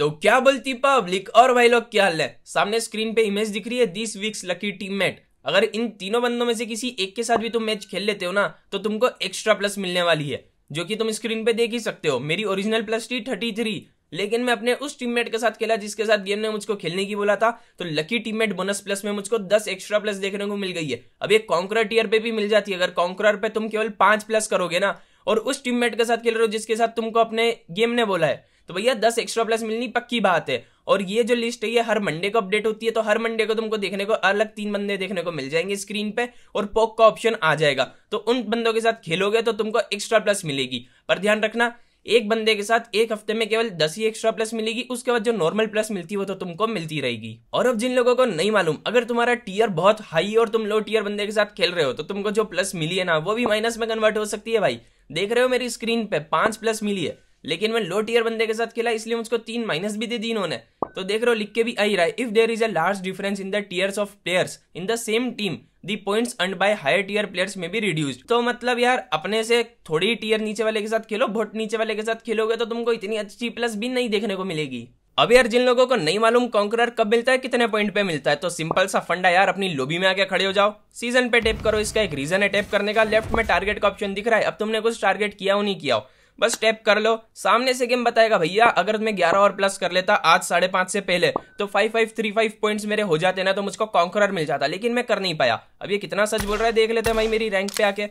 तो क्या बोलती पब्लिक और भाई लोग क्या हाल है सामने स्क्रीन पे इमेज दिख रही है दिस वीक्स लकी टीममेट अगर इन तीनों बंदों में से किसी एक के साथ भी तुम मैच खेल लेते हो ना तो तुमको एक्स्ट्रा प्लस मिलने वाली है जो कि तुम स्क्रीन पे देख ही सकते हो मेरी ओरिजिनल प्लस थी थर्टी थ्री लेकिन मैं अपने उस टीममेट के साथ खेला जिसके साथ गेम ने मुझको खेलने की बोला था तो लकी टीममेट बोनस प्लस में मुझको दस एक्स्ट्रा प्लस देखने को मिल गई है अब ये कॉन्क्रर टीयर पे भी मिल जाती है अगर कॉन्क्रर पे तुम केवल पांच प्लस करोगे ना और उस टीममेट के साथ खेल रहे हो जिसके साथ तुमको अपने गेम ने बोला है तो भैया दस एक्स्ट्रा प्लस मिलनी पक्की बात है और ये जो लिस्ट है ये हर मंडे को अपडेट होती है तो हर मंडे को तुमको देखने को अलग तीन बंदे देखने को मिल जाएंगे स्क्रीन पे और पोक का ऑप्शन आ जाएगा तो उन बंदों के साथ खेलोगे तो तुमको एक्स्ट्रा प्लस मिलेगी पर ध्यान रखना एक बंदे के साथ एक हफ्ते में केवल दस ही एक्स्ट्रा प्लस मिलेगी उसके बाद जो नॉर्मल प्लस मिलती है वो तो तुमको मिलती रहेगी और अब जिन लोगों को नहीं मालूम अगर तुम्हारा टीयर बहुत हाई और तुम लो टीयर बंदे के साथ खेल रहे हो तो तुमको जो प्लस मिली है ना वो भी माइनस में कन्वर्ट हो सकती है भाई देख रहे हो मेरी स्क्रीन पे पांच प्लस मिली है लेकिन मैं लो टीयर बंदे के साथ खेला इसलिए मुझको तीन माइनस भी दे दी इन्होंने तो देख रहे हो लिख के भी आई रहा है if there is a large difference in the tiers of players in the same team the points earned by higher tier players में भी रिड्यूस्ड तो मतलब यार अपने से थोड़ी टीयर नीचे वाले के साथ खेलो बहुत नीचे वाले के साथ खेलोगे तो तुमको इतनी अच्छी प्लस भी नहीं देखने को मिलेगी अब यार जिन लोगों को नहीं मालूम कॉन्करर कब मिलता है कितने पॉइंट पे मिलता है तो सिंपल सा फंडा यार अपनी लोबी में आके खड़े हो जाओ सीजन पे टेप करो इसका एक रीजन है टेप करने का लेफ्ट में टारगेट का ऑप्शन दिख रहा है अब तुमने कुछ टारगेट किया हो नहीं किया हो बस टैप कर लो सामने से गेम बताएगा भैया अगर मैं ग्यारह और प्लस कर लेता आज साढ़े पांच से पहले तो five five three five point मेरे हो जाते ना तो मुझको कॉन्करर मिल जाता लेकिन मैं कर नहीं पाया अब ये कितना सच बोल रहा है देख लेते हैं भाई मेरी रैंक पे आके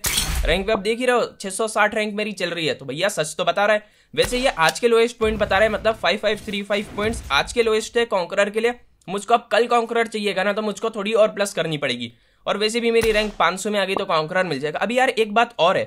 रैंक पे आप देख ही रहो छह रैंक मेरी चल रही है तो भैया सच तो बता रहा है वैसे ये आज के लोएस्ट पॉइंट बता रहे हैं मतलब फाइव पॉइंट आज के लोएस्ट है कॉन्करर के लिए मुझको अब कल कॉन्करर चाहिएगा ना तो मुझको थोड़ी और प्लस करनी पड़ेगी और वैसे भी मेरी रैंक 500 में आ गई तो कॉन्करर मिल जाएगा अभी यार एक बात और है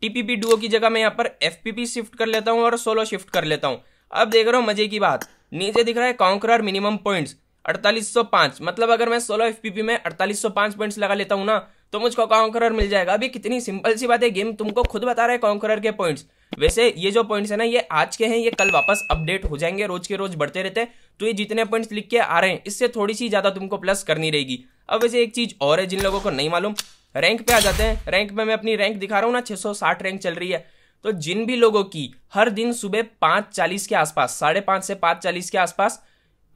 टीपीपी डुओ की जगह मैं यहाँ पर एफपीपी शिफ्ट कर लेता हूँ और सोलो शिफ्ट कर लेता हूँ अब देख रहा हूँ मजे की बात नीचे दिख रहा है कॉन्करर मिनिमम पॉइंट्स 4805 मतलब अगर मैं सोलो एफपीपी में 4805 पॉइंट्स लगा लेता हूँ ना तो मुझको कॉन्करर मिल जाएगा अभी कितनी सिंपल सी बात है गेम तुमको खुद बता रहा है कॉन्करर के पॉइंट्स वैसे ये जो पॉइंट्स है ना ये आज के हैं ये कल वापस अपडेट हो जाएंगे रोज के रोज बढ़ते रहते तो ये जितने पॉइंट्स लिख के आ रहे हैं इससे थोड़ी सी ज़्यादा तुमको प्लस करनी रहेगी अब वैसे एक चीज़ और है जिन लोगों को नहीं मालूम रैंक पे आ जाते हैं रैंक पे मैं अपनी रैंक दिखा रहा हूँ ना 660 रैंक चल रही है तो जिन भी लोगों की हर दिन सुबह पाँच चालीस के आसपास साढ़े पाँच से पाँच चालीस के आसपास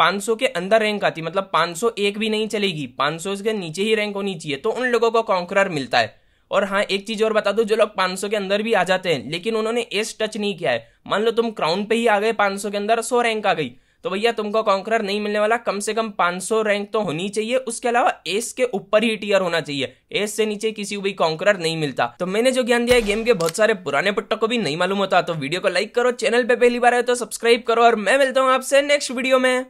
500 के अंदर रैंक आती मतलब एक भी नहीं चलेगी 500 के नीचे ही रैंक होनी चाहिए तो उन लोगों को कॉन्करर मिलता है और हाँ एक चीज़ और बता दो जो लोग 500 के अंदर भी आ जाते हैं लेकिन उन्होंने एस टच नहीं किया है मान लो तुम क्राउन पे ही आ गए 500 के अंदर 100 रैंक आ गई तो भैया तुमको कॉन्करर नहीं मिलने वाला कम से कम 500 रैंक तो होनी चाहिए उसके अलावा एस के ऊपर ही टीयर होना चाहिए एस से नीचे किसी भी कॉन्करर नहीं मिलता तो मैंने जो ज्ञान दिया है गेम के बहुत सारे पुराने पुट्टों को भी नहीं मालूम होता तो वीडियो को लाइक करो चैनल पे पहली बार आए तो सब्सक्राइब करो और मैं मिलता हूँ आपसे नेक्स्ट वीडियो में